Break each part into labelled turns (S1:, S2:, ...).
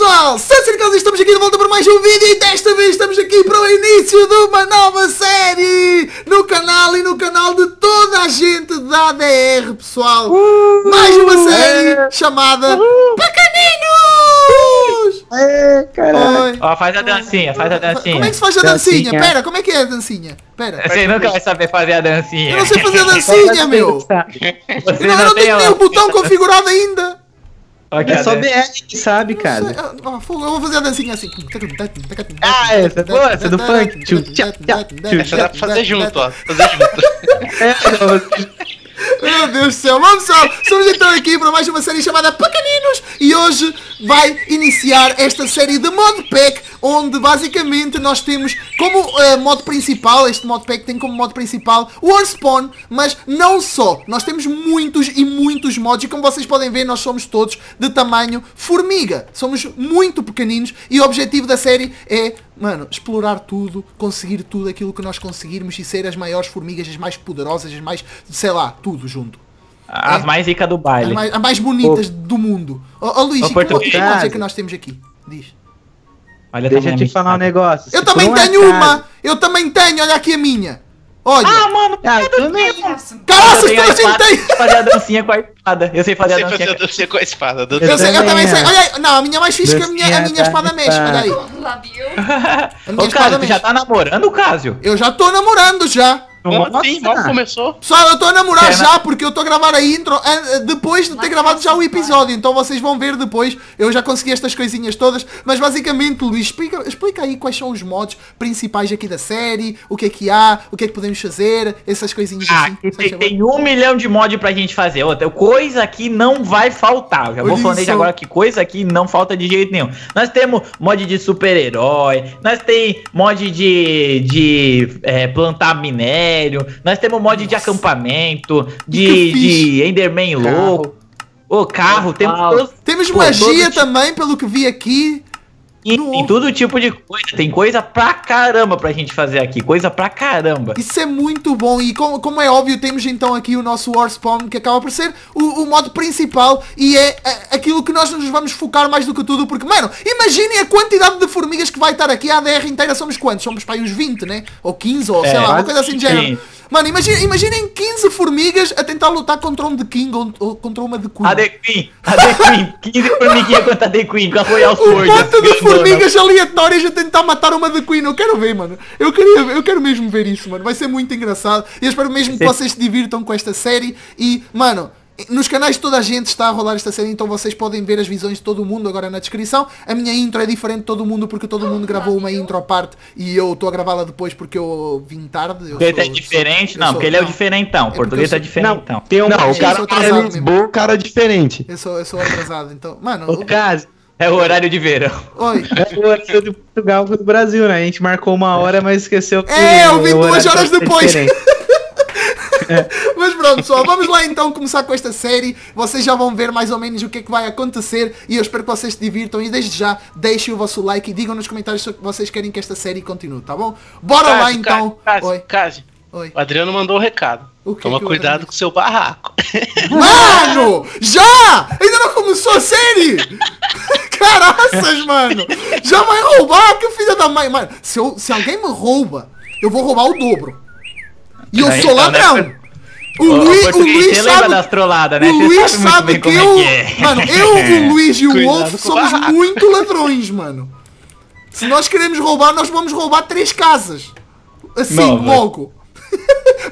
S1: pessoal, Sansiricals, estamos aqui de volta para mais um vídeo e desta vez estamos aqui para o início de uma nova série no canal e no canal de toda a gente da ADR, pessoal. Uh, mais uma série uh, chamada uh, Pequeninos! É, caralho. oh, faz a dancinha, faz a dancinha. Como é que se faz a dancinha? dancinha. Pera, como é que é a dancinha? Pera. Você nunca vai saber fazer a dancinha. Eu não sei fazer a dancinha, meu. Você eu não, não tenho nem o botão configurado ainda. Aqui é só BR que sabe, cara. Eu vou fazer a dancinha assim. Ah, essa é boa, essa é do funk. Essa dá pra fazer junto, ó. Fazer junto. É, Meu Deus do céu, vamos só. Somos então aqui pra mais uma série chamada Pacaninha. E hoje vai iniciar esta série de modpack, onde basicamente nós temos como uh, eh, modo principal, este modpack tem como modo principal o spawn mas não só. Nós temos muitos e muitos mods e como vocês podem ver nós somos todos de tamanho formiga. Somos muito pequeninos e o objetivo da série é mano, explorar tudo, conseguir tudo aquilo que nós conseguirmos e ser as maiores formigas, as mais poderosas, as mais, sei lá, tudo junto. As é. mais ricas do baile. As mais, as mais bonitas o... do mundo. Ô, ô Luís, o que é que nós temos aqui? Diz. Olha, Deixa eu te amistade. falar um negócio. Eu também é tenho uma! Eu também tenho, olha aqui a minha! Olha! Ah, mano, ah, eu também! Caraca, toda a gente tem! Eu sei fazer a dancinha com a espada. Eu sei fazer, a, dancinha com a espada. Eu, eu, sei, eu também sei. Olha aí, não, a minha é mais fixe que a minha, a minha espada mesmo olha aí. o Ô, Cásio, tu já tá namorando, Cásio? Eu já tô namorando já. Como Nossa. assim? Mal começou? Pessoal, eu estou a namorar já porque eu estou a gravar a intro eh, eh, depois de ter gravado já o episódio. Então vocês vão ver depois. Eu já consegui estas coisinhas todas. Mas basicamente, Luís, explica, explica aí quais são os modos principais aqui da série. O que é que há, o que é que podemos fazer, essas coisinhas ah, assim. Tem, tem um milhão de mods pra gente fazer. Outra coisa aqui não vai faltar. Eu já vou falando desde agora que coisa aqui não falta de jeito nenhum. Nós temos mod de super-herói. Nós tem mod de, de é, plantar minério nós temos mod Nossa. de acampamento, de, de Enderman carro. louco, o carro, temos todos, Temos pô, magia tipo também, pelo que vi aqui. E, em todo tipo de coisa, tem coisa pra caramba pra gente fazer aqui, coisa pra caramba. Isso é muito bom, e como, como é óbvio, temos então aqui o nosso Warspawn, que acaba por ser o, o modo principal, e é, é aquilo que nós nos vamos focar mais do que tudo, porque, mano, imaginem a quantidade de formigas que vai estar aqui, a ADR inteira somos quantos? Somos para aí uns 20, né? Ou 15, ou é, sei lá, uma coisa assim de género. Mano, imaginem, imaginem 15 formigas a tentar lutar contra um The King ou, ou contra uma The Queen. A The Queen! A The Queen! 15 formiguinhas contra a The Queen, a Royal Um monte de formigas aleatórias a tentar matar uma The Queen. Eu quero ver, mano. Eu, queria, eu quero mesmo ver isso, mano. Vai ser muito engraçado. E eu espero mesmo que vocês se divirtam com esta série. E, mano, nos canais de toda a gente está a rolar esta série, então vocês podem ver as visões de todo mundo agora na descrição. A minha intro é diferente de todo mundo porque todo mundo gravou uma intro à parte e eu estou a gravá-la depois porque eu vim tarde. Eu é sou, é diferente, sou, não, sou, porque ele é o diferentão. É português é sou, é diferentão. Não, tem um, não, o cara é Lisboa, o cara é diferente. Eu sou, eu sou atrasado, então. Mano. O caso. É o horário de verão. Oi. É o horário de Portugal do Brasil, né? A gente marcou uma hora, mas esqueceu. É, eu vim duas horas tá depois. É pronto, pessoal, vamos lá então começar com esta série. Vocês já vão ver mais ou menos o que é que vai acontecer e eu espero que vocês se divirtam. E desde já, deixem o vosso like e digam nos comentários se vocês querem que esta série continue, tá bom? Bora Cássio, lá então. Cássio, Oi. Cássio. Oi. O Adriano mandou o um recado. O que Toma que cuidado com o seu barraco. Mano! Já! Ainda não começou a série! Caraças, mano! Já vai roubar, que filha da mãe! Mano, se, eu, se alguém me rouba, eu vou roubar o dobro. E eu sou então, né? ladrão! O, o, Luiz, o, Luiz você sabe, lembra das né? O Luiz sabe, sabe que eu. É que é. Mano, eu, o Luiz e o Wolf somos muito ladrões, mano. Se nós queremos roubar, nós vamos roubar três casas. Assim, logo.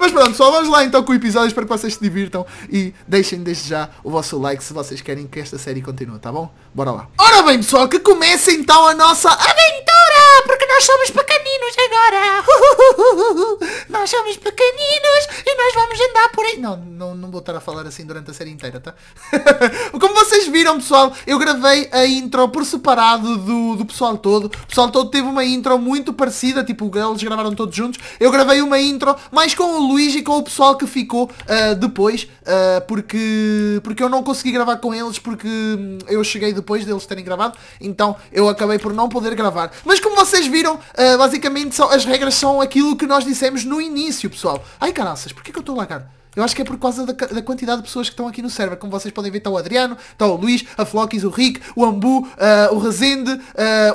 S1: Mas pronto, só vamos lá então com o episódio. Espero que vocês se divirtam e deixem desde já o vosso like se vocês querem que esta série continue, tá bom? Bora lá. Ora bem, pessoal, que começa então a nossa aventura! porque nós somos pequeninos agora. nós somos pequeninos e nós vamos andar por aí. Não, não, não vou estar a falar assim durante a série inteira, tá? Como vocês viram, pessoal, eu gravei a intro por separado do, do pessoal todo. O pessoal todo teve uma intro muito parecida, tipo, eles gravaram todos juntos. Eu gravei uma intro mais com o Luís e com o pessoal que ficou uh, depois, uh, porque, porque eu não consegui gravar com eles, porque hum, eu cheguei depois deles terem gravado. Então eu acabei por não poder gravar. Mas como vocês viram, uh, basicamente são, as regras são aquilo que nós dissemos no início, pessoal. Ai, caraças, porquê que eu estou a lagar? Eu acho que é por causa da, da, quantidade de pessoas que estão aqui no server. Como vocês podem ver, está o Adriano, está o Luís, a Flokis, o Rick, o Ambu, uh, o Rezende, uh,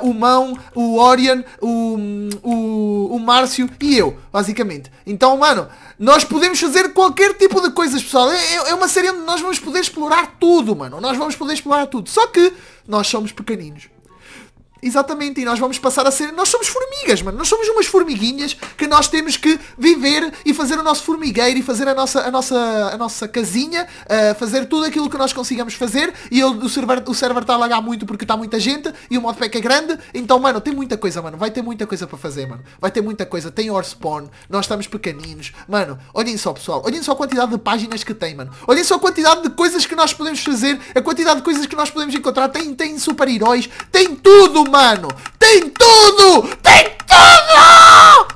S1: o Mão, o Orion, o, o, o Márcio e eu, basicamente. Então, mano, nós podemos fazer qualquer tipo de coisas, pessoal. É, é, é uma série onde nós vamos poder explorar tudo, mano. Nós vamos poder explorar tudo. Só que nós somos pequeninos. Exatamente, e nós vamos passar a ser... Nós somos formigas, mano. Nós somos umas formiguinhas que nós temos que viver e fazer o nosso formigueiro e fazer a nossa, a nossa, a nossa casinha, uh, fazer tudo aquilo que nós consigamos fazer. E eu, o server está a lagar muito porque está muita gente e o modpack é grande. Então, mano, tem muita coisa, mano. Vai ter muita coisa para fazer, mano. Vai ter muita coisa. Tem Orspawn, nós estamos pequeninos. Mano, olhem só, pessoal. Olhem só a quantidade de páginas que tem, mano. Olhem só a quantidade de coisas que nós podemos fazer, a quantidade de coisas que nós podemos encontrar. Tem, tem super-heróis, tem tudo, mano mano. Tem tudo! Tem tudo!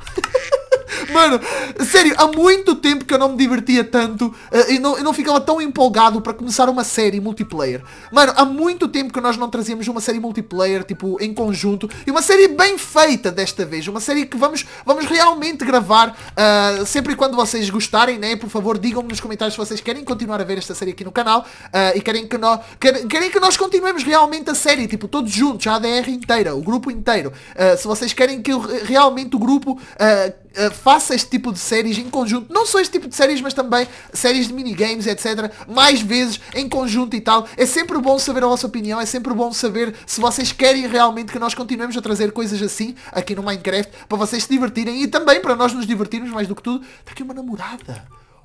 S1: Mano, sério, há muito tempo que eu não me divertia tanto eh, e não, eu não ficava tão empolgado para começar uma série multiplayer. Mano, há muito tempo que nós não trazíamos uma série multiplayer, tipo, em conjunto. E uma série bem feita desta vez. Uma série que vamos, vamos realmente gravar uh, sempre e quando vocês gostarem, né? Por favor, digam-me nos comentários se vocês querem continuar a ver esta série aqui no canal uh, e querem que, nós, querem, querem que nós continuemos realmente a série, tipo, todos juntos, a ADR inteira, o grupo inteiro. Uh, se vocês querem que realmente o grupo eh, faça este tipo de séries em conjunto. Não só este tipo de séries, mas também séries de minigames, etc. Mais vezes em conjunto e tal. É sempre bom saber a vossa opinião. É sempre bom saber se vocês querem realmente que nós continuemos a trazer coisas assim aqui no Minecraft para vocês se divertirem e também para nós nos divertirmos mais do que tudo. Está aqui uma namorada.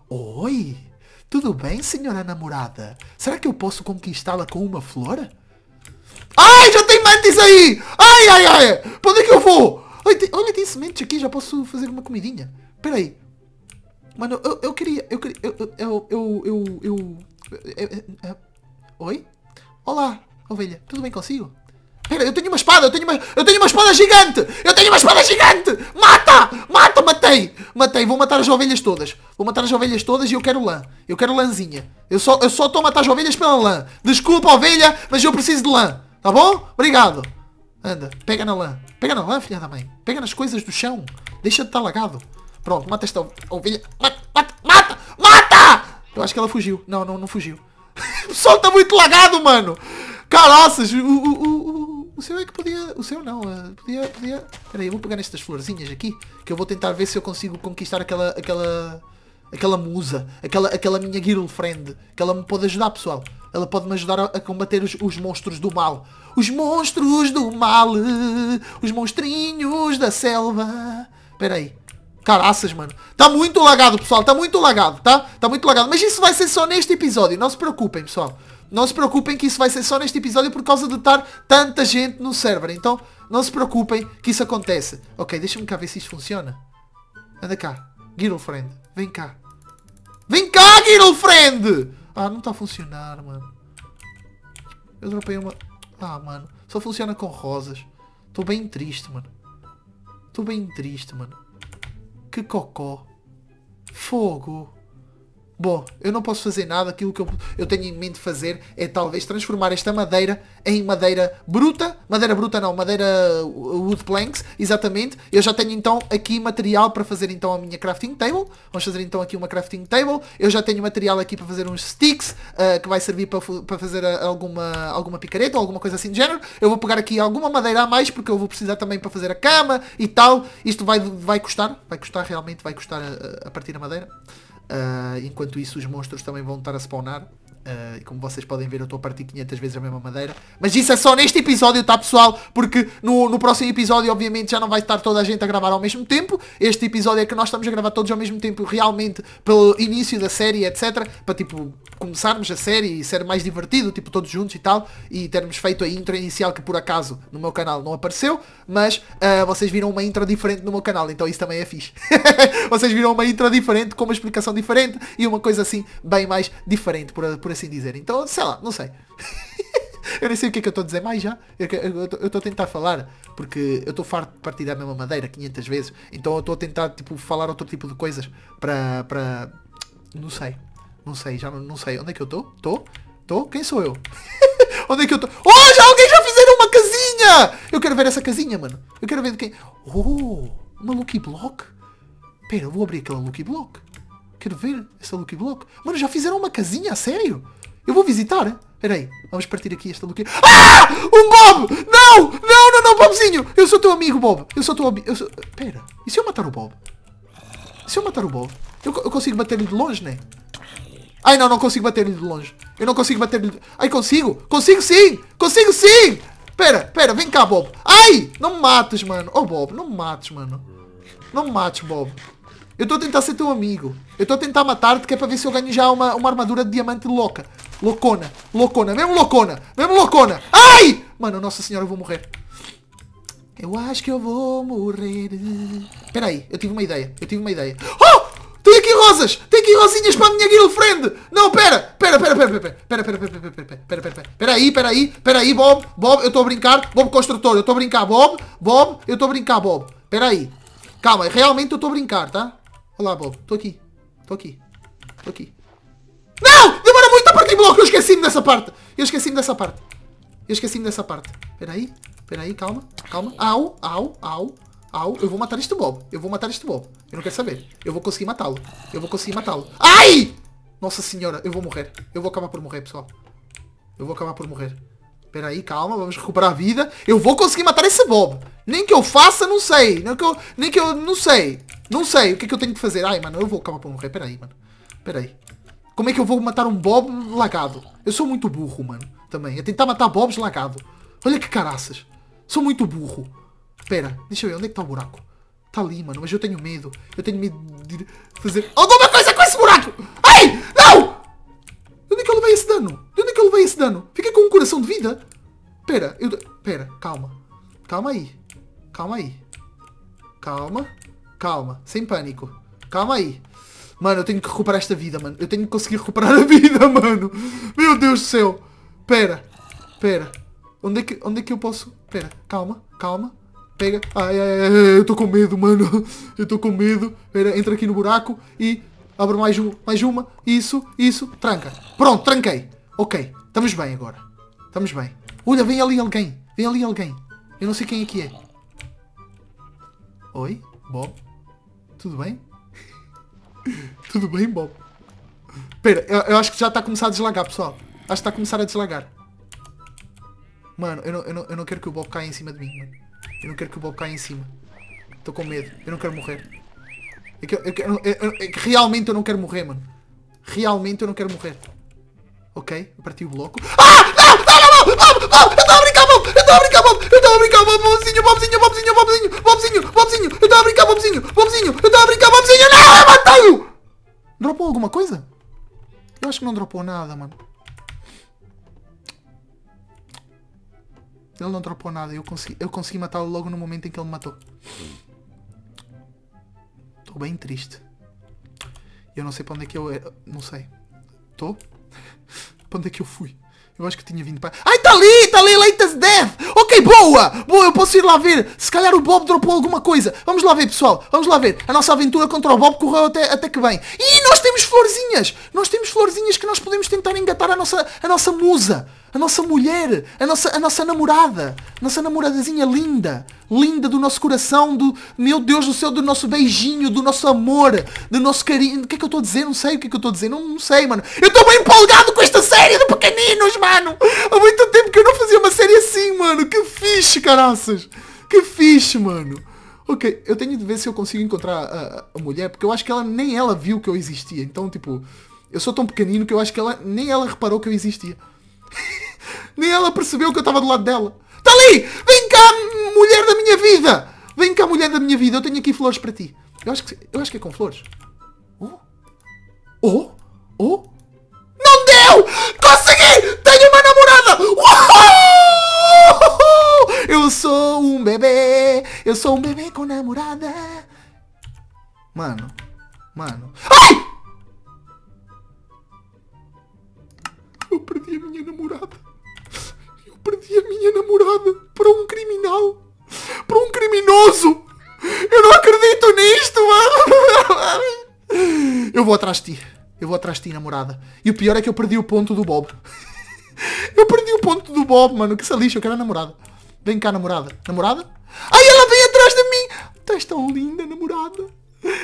S1: Oi! Tudo bem, senhora namorada? Será que eu posso conquistá-la com uma flor? Ai, já tem mantis aí! Ai, ai, ai! Para onde é que eu vou? Olha tem, olha, tem sementes aqui, já posso fazer uma comidinha. Espera aí. Mano, eu, eu queria... Eu queria... Eu... Eu... Eu... eu, eu, eu Oi? Olá, ovelha. Tudo bem consigo? Pera, eu tenho uma espada, eu tenho uma, eu tenho uma espada gigante! Eu tenho uma espada gigante! Mata! Mata, matei! Matei, vou matar as ovelhas todas. Vou matar as ovelhas todas e eu quero lã. Eu quero lãzinha. Eu só eu só estou a matar as ovelhas pela lã. Desculpa, ovelha, mas eu preciso de lã. Tá bom? Obrigado. Anda, pega na lã. Pega na lã, filha da mãe. Pega nas coisas do chão. Deixa de estar tá lagado. Pronto, mata esta ovelha. Mata, mata, mata, mata! Eu acho que ela fugiu. Não, não, não fugiu. o pessoal está muito lagado, mano. Caraças, o, o, o, o seu é que podia... O seu não, eh, podia... podia... Peraí, eu vou pegar nestas florzinhas aqui, que eu vou tentar ver se eu consigo conquistar aquela... aquela... Aquela musa, aquela, aquela minha girlfriend, que ela me pode ajudar, pessoal. Ela pode me ajudar a, a combater os, os monstros do mal. Os monstros do mal. Os monstrinhos da selva. Pera aí. Caraças, mano. Tá muito lagado, pessoal. Tá muito lagado, tá? Tá muito lagado. Mas isso vai ser só neste episódio. Não se preocupem, pessoal. Não se preocupem que isso vai ser só neste episódio por causa de estar tanta gente no server. Então, não se preocupem que isso acontece. Ok, deixa-me cá ver se isso funciona. Anda cá. Girlfriend. Vem cá. Vem cá, Girlfriend! Ah, não está a funcionar, mano. Eu dropei uma... Pá, mano, só funciona com rosas. Tô bem triste, mano. Tô bem triste, mano. Que cocó. Fogo bom, eu não posso fazer nada, aquilo que eu, eu tenho em mente fazer é talvez transformar esta madeira em madeira bruta, madeira bruta não, madeira uh, wood planks, exatamente. Eu já tenho então aqui material para fazer então a minha crafting table. Vamos fazer então aqui uma crafting table. Eu já tenho material aqui para fazer uns sticks, uh, que vai servir para, para fazer uh, alguma, alguma picareta ou alguma coisa assim de género. Eu vou pegar aqui alguma madeira a mais, porque eu vou precisar também para fazer a cama e tal. Isto vai, vai custar, vai custar realmente, vai custar a, uh, a partir da madeira. Uh, enquanto isso, os monstros também vão estar a spawnar. Uh, e como vocês podem ver, eu estou a partir 500 vezes a mesma madeira. Mas isso é só neste episódio, tá pessoal? Porque no, no próximo episódio, obviamente, já não vai estar toda a gente a gravar ao mesmo tempo. Este episódio é que nós estamos a gravar todos ao mesmo tempo, realmente, pelo início da série, etc. Para, tipo, começarmos a série e ser mais divertido, tipo, todos juntos e tal. E termos feito a intro inicial que, por acaso, no meu canal não apareceu. Mas uh, vocês viram uma intro diferente no meu canal, então isso também é fixe. vocês viram uma intro diferente, com uma explicação diferente e uma coisa assim, bem mais diferente, por, por assim dizer. Então, sei lá, não sei. eu nem sei o que é que eu estou a dizer mais já. Eu estou a tentar falar, porque eu estou farto de partir da mesma madeira 500 vezes. Então eu estou a tentar, tipo, falar outro tipo de coisas para... Pra... Não sei. Não sei, já não, sei. Onde é que eu estou? Estou? Estou? Quem sou eu? Onde é que eu estou? Oh, já alguém já fizeram uma casinha! Eu quero ver essa casinha, mano. Eu quero ver de quem... Oh, uma Lucky Block? Pera, vou abrir aquela Lucky Block. Quero ver essa Lucky Block. Mano, já fizeram uma casinha, a sério? Eu vou visitar. Espera aí, vamos partir aqui esta Lucky... Ah! Um Bob! Não! Não, não, não, Bobzinho! Eu sou teu amigo, Bob. Eu sou teu amigo. sou... Pera, e se eu matar o Bob? Se eu matar o Bob, eu, eu consigo bater-lhe de longe, né? Ai, não, não consigo bater-lhe de longe. Eu não consigo bater-lhe de... Ai, consigo! Consigo sim! Consigo sim! Pera, pera, vem cá, Bob. Ai! Não me mates, mano. Oh, Bob, não me mates, mano. Não me mates, Bob. Eu estou a tentar ser teu amigo. Eu estou a tentar matar-te que é para ver se eu ganho já uma, uma armadura de diamante louca. Loucona. Loucona. Mesmo loucona. Mesmo loucona. Ai! Mano, nossa senhora, eu vou morrer. Eu acho que eu vou morrer. Pera aí, eu tive uma ideia. Eu tive uma ideia. Oh! Tem aqui rosas! Tem aqui rosinhas para a minha girlfriend! Não, pera! Pera, pera, pera, pera, pera, pera, pera, pera, pera, pera, pera, pera, pera aí, pera aí, pera aí, Bob, Bob, eu estou a brincar, Bob Construtor, eu estou a brincar, Bob, Bob, eu estou a brincar, Bob, pera aí. Calma, realmente eu estou a brincar, tá? Olá Bob. Estou aqui. Estou aqui. Estou aqui. Não! Demora muito tá a em bloco! Eu esqueci-me dessa parte! Eu esqueci-me dessa parte. Eu esqueci-me dessa parte. Peraí, peraí, calma. Calma. Au, au, au. Au. Eu vou matar este Bob. Eu vou matar este Bob. Eu não quero saber. Eu vou conseguir matá-lo. Eu vou conseguir matá-lo. Ai! Nossa senhora, eu vou morrer. Eu vou acabar por morrer, pessoal. Eu vou acabar por morrer. Peraí, calma, vamos recuperar a vida. Eu vou conseguir matar esse Bob. Nem que eu faça, não sei. Nem que eu, nem que eu não sei. Não sei, o que é que eu tenho que fazer? Ai, mano, eu vou acabar por morrer. Pera aí, mano. Pera aí. Como é que eu vou matar um Bob lagado? Eu sou muito burro, mano. Também. A tentar matar Bobs lagado. Olha que caraças. Sou muito burro. Pera, deixa eu ver. Onde é que está o buraco? Está ali, mano. Mas eu tenho medo. Eu tenho medo de fazer alguma coisa com esse buraco. Ai, não! De onde é que eu levei esse dano? De onde é que eu levei esse dano? Fiquei com um coração de vida. Pera, eu... Pera, calma. Calma aí. Calma aí. Calma. Calma, sem pânico. Calma aí. Mano, eu tenho que recuperar esta vida, mano. Eu tenho que conseguir recuperar a vida, mano. Meu Deus do céu. Pera, pera. Onde é que, onde é que eu posso... Pera, calma, calma. Pega. Ai, ai, ai, eu tô com medo, mano. Eu tô com medo. Pera, entra aqui no buraco e... Abre mais, um, mais uma. Isso, isso. Tranca. Pronto, tranquei. Ok, estamos bem agora. Estamos bem. Olha, vem ali alguém. Vem ali alguém. Eu não sei quem é que é. Oi? Bom. Tudo bem? Tudo bem, Bob? Pera, eu, eu, acho que já está a começar a deslagar, pessoal. Acho que está a começar a deslagar. Mano, eu não, eu, não, eu não quero que o Bob caia em cima de mim, mano. Eu não quero que o Bob caia em cima. Estou com medo. Eu não quero morrer. É que, é, é, é que realmente eu não quero morrer, mano. Realmente eu não quero morrer. Ok, eu parti o bloco. Ah! Eu não, não, eu tava brincando, Bob, eu tava brincando, Bob, eu tava brincando, Bob, Bobzinho, Bobzinho, Bobzinho, Bobzinho, Bobzinho, Bobzinho, eu tava brincando, Bobzinho, Bobzinho, eu tava brincando, Bobzinho, não, eu Dropou alguma coisa? Eu acho que não dropou nada, mano. Ele não dropou nada, eu consegui, eu consegui matá-lo logo no momento em que ele me matou. Estou bem triste. Eu não sei para onde é que eu... Eh, não sei. Estou? para onde é que eu
S2: fui? Eu acho que tinha vindo para.
S1: Ai, tá ali, tá ali, late as death. Ok, boa, boa, eu posso ir lá ver. Se calhar o Bob dropou alguma coisa. Vamos lá ver, pessoal, vamos lá ver. A nossa aventura contra o Bob correu até, até que bem. E nós temos florzinhas, nós temos florzinhas que nós podemos tentar engatar a nossa, a nossa musa. A nossa mulher, a nossa, a nossa namorada, a nossa namoradazinha linda, linda do nosso coração, do, meu Deus do céu, do nosso beijinho, do nosso amor, do nosso carinho. O que é que eu estou a dizer? Não sei o que é que eu estou a dizer, não, não sei, mano. Eu estou bem empolgado com esta série de pequeninos, mano! Há muito tempo que eu não fazia uma série assim, mano. Que fixe, caraças. Que fixe, mano. Ok, eu tenho de ver se eu consigo encontrar a, a, mulher, porque eu acho que ela nem ela viu que eu existia. Então, tipo, eu sou tão pequenino que eu acho que ela nem ela reparou que eu existia. nem ela percebeu que eu estava do lado dela. Tá ali! Vem cá, mulher da minha vida! Vem cá, mulher da minha vida, eu tenho aqui flores para ti. Eu acho que, eu acho que é com flores. Oh? Oh? Oh? Não deu! sou um bebê com namorada. Mano. Mano. Ai! Eu perdi a minha namorada. Eu perdi a minha namorada para um criminal. Para um criminoso. Eu não acredito nisto, mano. Eu vou atrás de ti. Eu vou atrás de ti, namorada. E o pior é que eu perdi o ponto do Bob. Eu perdi o ponto do Bob, mano. Que se eu quero a namorada. Vem cá, namorada. Namorada? Ai, ela veio Tu és tão linda, namorada.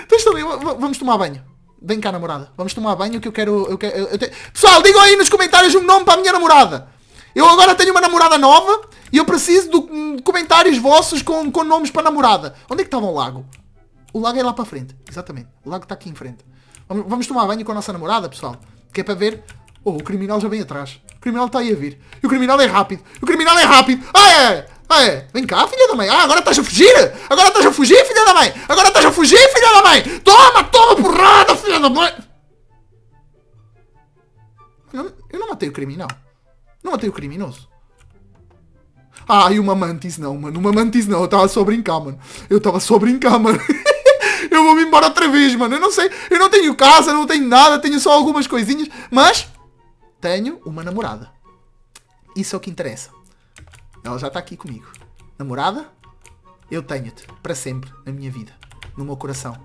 S1: Tu és tão linda. Vamos tomar banho. Vem cá, namorada. Vamos tomar banho que eu quero... Eu quero eu te... Pessoal, digam aí nos comentários um nome para a minha namorada.
S2: Eu agora tenho uma namorada nova
S1: e eu preciso de hum, comentários vossos com, com nomes para namorada. Onde é que estava o lago? O lago é lá para frente. Exatamente. O lago está aqui em frente. Vamos, vamos tomar banho com a nossa namorada, pessoal. Que é para ver... Oh, o criminal já vem atrás. O criminal está aí a vir. E o criminal é rápido. O criminal é rápido. Ah, é! Ah, é. Vem cá, filha da mãe. Ah, agora tá já fugir? Agora tá já fugir, filha da mãe? Agora tá já fugir, filha da mãe? Toma, toma, porrada, filha da mãe! Eu, eu não matei o criminal. Não matei o criminoso. Ai, uma mantis não, mano. Uma mantis não. Eu tava só a brincar, mano. Eu tava só a brincar, mano. eu vou-me embora outra vez, mano. Eu não sei. Eu não tenho casa, não tenho nada. Tenho só algumas coisinhas. Mas tenho uma namorada. Isso é o que interessa. Ela já está aqui comigo. Namorada, eu tenho-te para sempre na minha vida, no meu coração.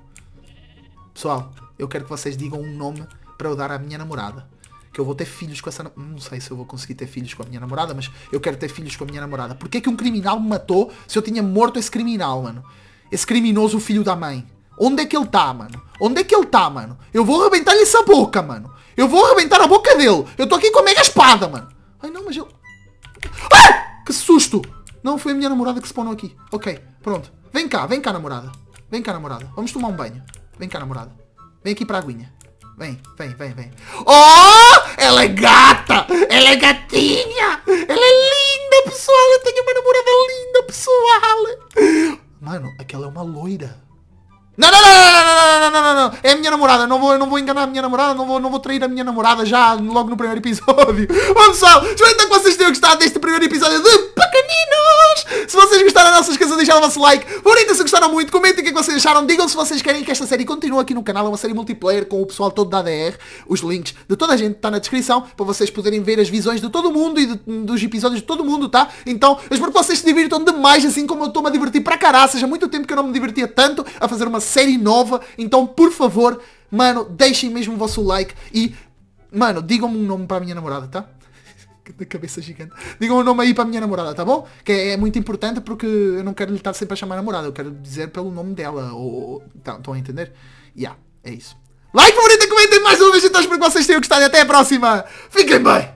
S1: Pessoal, eu quero que vocês digam um nome para eu dar à minha namorada. Que eu vou ter filhos com essa Não sei se eu vou conseguir ter filhos com a minha namorada, mas eu quero ter filhos com a minha namorada. Porquê que um criminal me matou se eu tinha morto esse criminal, mano? Esse criminoso filho da mãe. Onde é que ele tá, mano? Onde é que ele tá, mano? Eu vou arrebentar-lhe essa boca, mano. Eu vou arrebentar a boca dele. Eu tô aqui com a mega espada, mano. Ai, não, mas eu... Ah! susto! Não, foi a minha namorada que spawnou aqui. Ok, pronto. Vem cá, vem cá, namorada. Vem cá, namorada. Vamos tomar um banho. Vem cá, namorada. Vem aqui para a aguinha. Vem, vem, vem, vem. Oh! Ela é gata! Ela é gatinha! Ela é linda, pessoal! Eu tenho uma namorada linda, pessoal! Mano, aquela é uma loira. Não, não, não, não, não, não, não, não, É a minha namorada. Não vou, não vou enganar a minha namorada. Não vou, não vou trair a minha namorada já logo no primeiro episódio. Bom, pessoal, espero então que vocês tenham gostado deste primeiro episódio de Pacaninos. Se vocês gostaram, não se esqueçam de deixar o vosso like. Porém, se gostaram muito, comentem o que, é que vocês acharam. Digam se vocês querem que esta série continue aqui no canal. É uma série multiplayer com o pessoal todo da ADR. Os links de toda a gente está na descrição para vocês poderem ver as visões de todo mundo e de, dos episódios de todo mundo, tá? Então, eu espero que vocês se divirtam demais, assim como eu estou-me a divertir para caraças. Seja muito tempo que eu não me divertia tanto a fazer uma série nova. Então, por favor, mano, deixem mesmo o vosso like e, mano, digam-me um nome para a minha namorada, tá? da cabeça gigante. Digam o um nome aí para a minha namorada, tá bom? Que é, é, muito importante porque eu não quero lhe estar sempre a chamar namorada, eu quero dizer pelo nome dela, ou... Tá, estão a entender? Yeah, é isso. Like, favorita, comentem mais uma vez, então espero que vocês tenham gostado e até a próxima! Fiquem bem!